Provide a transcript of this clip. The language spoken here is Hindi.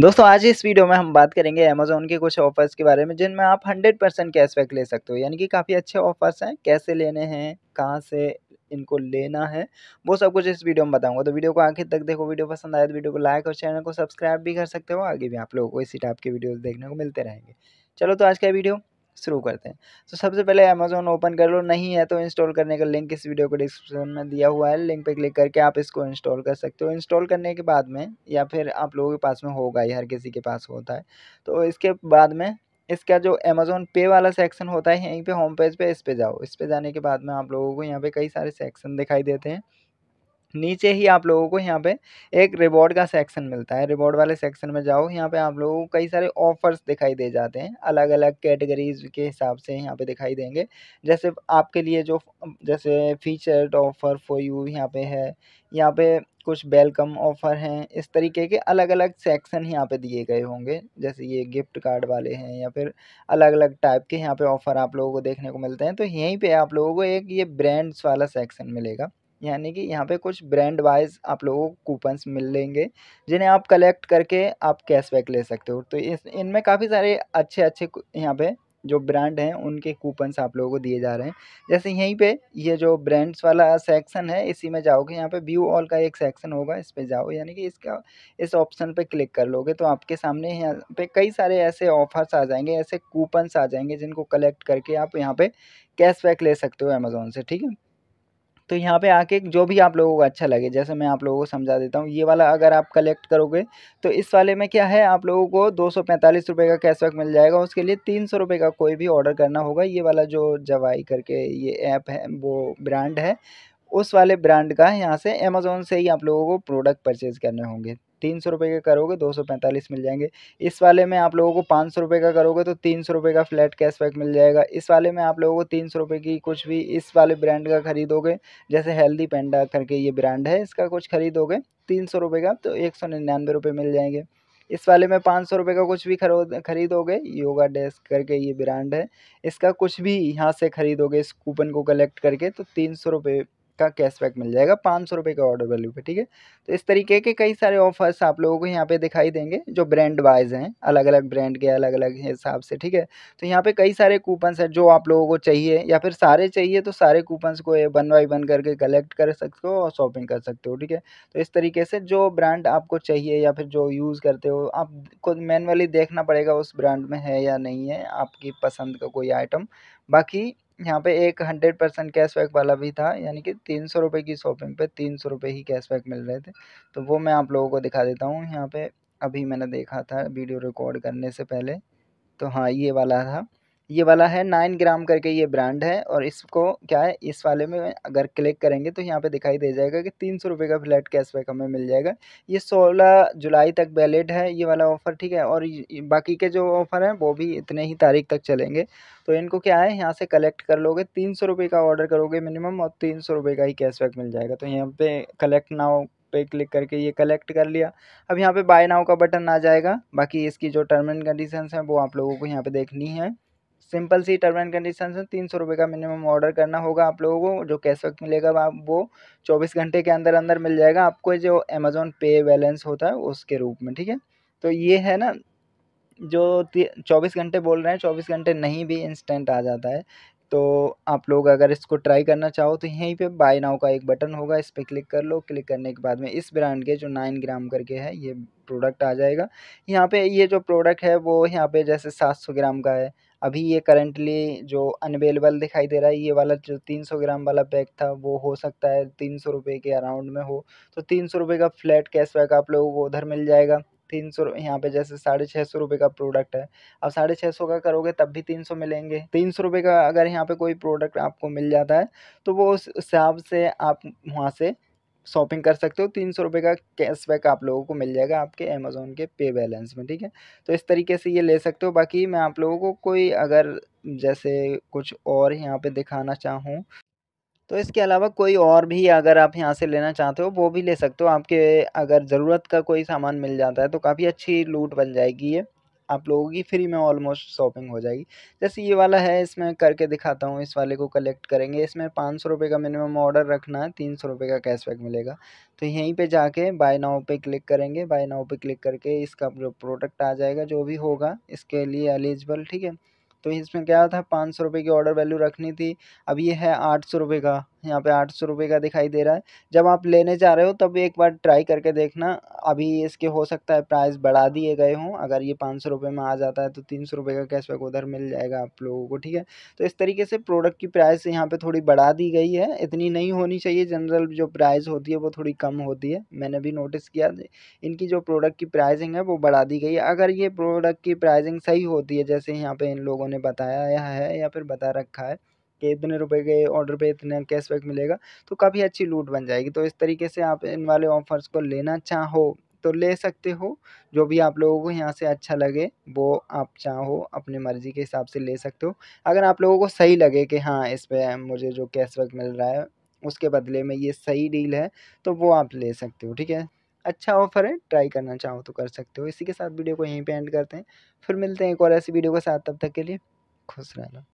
दोस्तों आज इस वीडियो में हम बात करेंगे अमेजोन के कुछ ऑफर्स के बारे में जिनमें आप 100 परसेंट कैशबैक ले सकते हो यानी कि काफ़ी अच्छे ऑफर्स हैं कैसे लेने हैं कहाँ से इनको लेना है वो सब कुछ इस वीडियो में बताऊंगा तो वीडियो को आखिर तक देखो वीडियो पसंद आए तो वीडियो को लाइक और चैनल को सब्सक्राइब भी कर सकते हो आगे भी आप लोगों को इसी टाइप के वीडियोज़ देखने को मिलते रहेंगे चलो तो आज का वीडियो शुरू करते हैं तो सबसे पहले अमेज़ोन ओपन कर लो नहीं है तो इंस्टॉल करने का लिंक इस वीडियो को डिस्क्रिप्शन में दिया हुआ है लिंक पे क्लिक करके आप इसको इंस्टॉल कर सकते हो इंस्टॉल करने के बाद में या फिर आप लोगों के पास में होगा ही हर किसी के पास होता है तो इसके बाद में इसका जो अमेज़ोन पे वाला सेक्शन होता है यहीं पे होम पेज पे इस पे जाओ इस पे जाने के बाद में आप लोगों को यहाँ पे कई सारे सेक्शन दिखाई देते हैं नीचे ही आप लोगों को यहाँ पे एक रिवॉर्ड का सेक्शन मिलता है रिवॉर्ड वाले सेक्शन में जाओ यहाँ पे आप लोगों को कई सारे ऑफर्स दिखाई दे जाते हैं अलग अलग कैटेगरीज के हिसाब से यहाँ पे दिखाई देंगे जैसे आपके लिए जो जैसे फीचर्ड ऑफर फॉर यू यहाँ पे है यहाँ पे कुछ वेलकम ऑफर हैं इस तरीके के अलग अलग सेक्शन यहाँ पे दिए गए होंगे जैसे ये गिफ्ट कार्ड वाले हैं या फिर अलग अलग टाइप के यहाँ पे ऑफ़र आप लोगों को देखने को मिलते हैं तो यहीं पे आप लोगों को एक ये ब्रांड्स वाला सेक्शन मिलेगा यानी कि यहाँ पे कुछ ब्रांड वाइज आप लोगों को कूपन्स मिल लेंगे जिन्हें आप कलेक्ट करके आप कैशबैक ले सकते हो तो इस इनमें काफ़ी सारे अच्छे अच्छे यहाँ पे जो ब्रांड हैं उनके कूपन्स आप लोगों को दिए जा रहे हैं जैसे यहीं पे ये जो ब्रांड्स वाला सेक्शन है इसी में जाओगे यहाँ पे व्यू ऑल का एक सेक्शन होगा इस पर जाओ यानी कि इसका इस ऑप्शन पे क्लिक कर लोगे तो आपके सामने यहाँ पे कई सारे ऐसे ऑफर्स आ जाएंगे ऐसे कूपन्स आ जाएंगे जिनको कलेक्ट करके आप यहाँ पर कैशबैक ले सकते हो अमेज़ोन से ठीक है तो यहाँ पे आके जो भी आप लोगों को अच्छा लगे जैसे मैं आप लोगों को समझा देता हूँ ये वाला अगर आप कलेक्ट करोगे तो इस वाले में क्या है आप लोगों को दो सौ पैंतालीस रुपये का कैशबैक मिल जाएगा उसके लिए तीन सौ रुपये का कोई भी ऑर्डर करना होगा ये वाला जो जवाई करके ये ऐप है वो ब्रांड है उस वाले ब्रांड का यहाँ से अमेज़ोन से ही आप लोगों को प्रोडक्ट परचेज़ करने होंगे तीन सौ रुपये के करोगे दो सौ पैंतालीस मिल जाएंगे इस वाले में आप लोगों को पाँच सौ रुपये का करोगे तो तीन सौ रुपये का फ्लैट कैशबैक मिल जाएगा इस वाले में आप लोगों को तीन सौ रुपये की कुछ भी इस वाले ब्रांड का खरीदोगे जैसे हेल्दी पेंडा करके ये ब्रांड है इसका कुछ खरीदोगे तीन सौ रुपये का तो एक सौ निन्यानवे रुपये मिल जाएंगे इस वाले में पाँच सौ रुपये का कुछ भी खरीद खरीदोगे योगा डेस्क करके ये ब्रांड है इसका कुछ भी यहाँ से खरीदोगे इस कूपन को कलेक्ट करके तो तीन सौ रुपये का कैशबैक मिल जाएगा पाँच सौ रुपये के ऑर्डर वैल्यू पे ठीक है तो इस तरीके के कई सारे ऑफर्स आप लोगों को यहाँ पे दिखाई देंगे जो ब्रांड वाइज हैं अलग अलग ब्रांड के अलग अलग हिसाब से ठीक है तो यहाँ पे कई सारे कूपन्स हैं जो आप लोगों को चाहिए या फिर सारे चाहिए तो सारे कूपन्स को वन बाई वन करके कलेक्ट कर सकते हो और शॉपिंग कर सकते हो ठीक है तो इस तरीके से जो ब्रांड आपको चाहिए या फिर जो यूज़ करते हो आप खुद मैनुअली देखना पड़ेगा उस ब्रांड में है या नहीं है आपकी पसंद का कोई आइटम बाकी यहाँ पे एक हंड्रेड परसेंट कैशबैक वाला भी था यानी कि तीन सौ रुपये की शॉपिंग पे तीन सौ रुपये ही कैशबैक मिल रहे थे तो वो मैं आप लोगों को दिखा देता हूँ यहाँ पे अभी मैंने देखा था वीडियो रिकॉर्ड करने से पहले तो हाँ ये वाला था ये वाला है नाइन ग्राम करके ये ब्रांड है और इसको क्या है इस वाले में अगर क्लिक करेंगे तो यहाँ पे दिखाई दे जाएगा कि तीन सौ रुपये का फ्लैट कैशबैक हमें मिल जाएगा ये सोलह जुलाई तक वैलिड है ये वाला ऑफ़र ठीक है और बाकी के जो ऑफ़र हैं वो भी इतने ही तारीख तक चलेंगे तो इनको क्या है यहाँ से कलेक्ट कर लोगे तीन सौ रुपये का ऑर्डर करोगे मिनिमम और तीन सौ रुपये का ही कैशबैक मिल जाएगा तो यहाँ पर कलेक्ट नाउ पे क्लिक करके ये कलेक्ट कर लिया अब यहाँ पे बाय नाउ का बटन आ जाएगा बाकी इसकी जो टर्म एंड कंडीशंस हैं वो आप लोगों को यहाँ पे देखनी है सिंपल सी टर्म एंड कंडीशन है तीन सौ रुपये का मिनिमम ऑर्डर करना होगा आप लोगों को जो वक्त मिलेगा आप वो चौबीस घंटे के अंदर अंदर मिल जाएगा आपको जो अमेज़ोन पे बैलेंस होता है उसके रूप में ठीक है तो ये है ना जो चौबीस घंटे बोल रहे हैं चौबीस घंटे नहीं भी इंस्टेंट आ जाता है तो आप लोग अगर इसको ट्राई करना चाहो तो यहीं पे बाय नाउ का एक बटन होगा इस पर क्लिक कर लो क्लिक करने के बाद में इस ब्रांड के जो नाइन ग्राम करके है ये प्रोडक्ट आ जाएगा यहाँ पे ये जो प्रोडक्ट है वो यहाँ पे जैसे सात सौ ग्राम का है अभी ये करेंटली जो अनवेलेबल दिखाई दे रहा है ये वाला जो तीन सौ ग्राम वाला बैग था वो हो सकता है तीन सौ रुपये के अराउंड में हो तो तीन सौ रुपये का फ्लैट कैशबैक आप लोगों को उधर मिल जाएगा तीन सौ यहाँ पे जैसे साढ़े छः सौ रुपये का प्रोडक्ट है अब साढ़े छः सौ का करोगे तब भी तीन सौ मिलेंगे तीन सौ रुपये का अगर यहाँ पे कोई प्रोडक्ट आपको मिल जाता है तो वो उस हिसाब से आप वहाँ से शॉपिंग कर सकते हो तीन सौ रुपये का कैशबैक आप लोगों को मिल जाएगा आपके अमेज़ोन के पे बैलेंस में ठीक है तो इस तरीके से ये ले सकते हो बाकी मैं आप लोगों को कोई अगर जैसे कुछ और यहाँ पे दिखाना चाहूँ तो इसके अलावा कोई और भी अगर आप यहाँ से लेना चाहते हो वो भी ले सकते हो आपके अगर ज़रूरत का कोई सामान मिल जाता है तो काफ़ी अच्छी लूट बन जाएगी ये आप लोगों की फ्री में ऑलमोस्ट शॉपिंग हो जाएगी जैसे ये वाला है इसमें करके दिखाता हूँ इस वाले को कलेक्ट करेंगे इसमें पाँच सौ रुपये का मिनिमम ऑर्डर रखना है तीन सौ रुपये का कैशबैक मिलेगा तो यहीं पे जाके बाय नाउ पे क्लिक करेंगे बाय नाउ पे क्लिक करके इसका जो प्रोडक्ट आ जाएगा जो भी होगा इसके लिए एलिजिबल ठीक है तो इसमें क्या था पाँच सौ रुपये की ऑर्डर वैल्यू रखनी थी अब ये है आठ सौ रुपये का यहाँ पे आठ सौ रुपये का दिखाई दे रहा है जब आप लेने जा रहे हो तब एक बार ट्राई करके देखना अभी इसके हो सकता है प्राइस बढ़ा दिए गए हों अगर ये पाँच सौ रुपये में आ जाता है तो तीन सौ रुपये का कैशबैक उधर मिल जाएगा आप लोगों को ठीक है तो इस तरीके से प्रोडक्ट की प्राइस यहाँ पर थोड़ी बढ़ा दी गई है इतनी नहीं होनी चाहिए जनरल जो प्राइस होती है वो थोड़ी कम होती है मैंने भी नोटिस किया इनकी जो प्रोडक्ट की प्राइसिंग है वो बढ़ा दी गई है अगर ये प्रोडक्ट की प्राइसिंग सही होती है जैसे यहाँ पे इन लोगों ने बताया है या फिर बता रखा है कि इतने रुपए के ऑर्डर पे इतना कैशबैक मिलेगा तो काफ़ी अच्छी लूट बन जाएगी तो इस तरीके से आप इन वाले ऑफर्स को लेना चाहो तो ले सकते हो जो भी आप लोगों को यहाँ से अच्छा लगे वो आप चाहो अपने मर्ज़ी के हिसाब से ले सकते हो अगर आप लोगों को सही लगे कि हाँ इस पर मुझे जो कैशबैक मिल रहा है उसके बदले में ये सही डील है तो वो आप ले सकते हो ठीक है अच्छा ऑफर है ट्राई करना चाहो तो कर सकते हो इसी के साथ वीडियो को यहीं पे एंड करते हैं फिर मिलते हैं एक और ऐसी वीडियो के साथ तब तक के लिए खुश रहना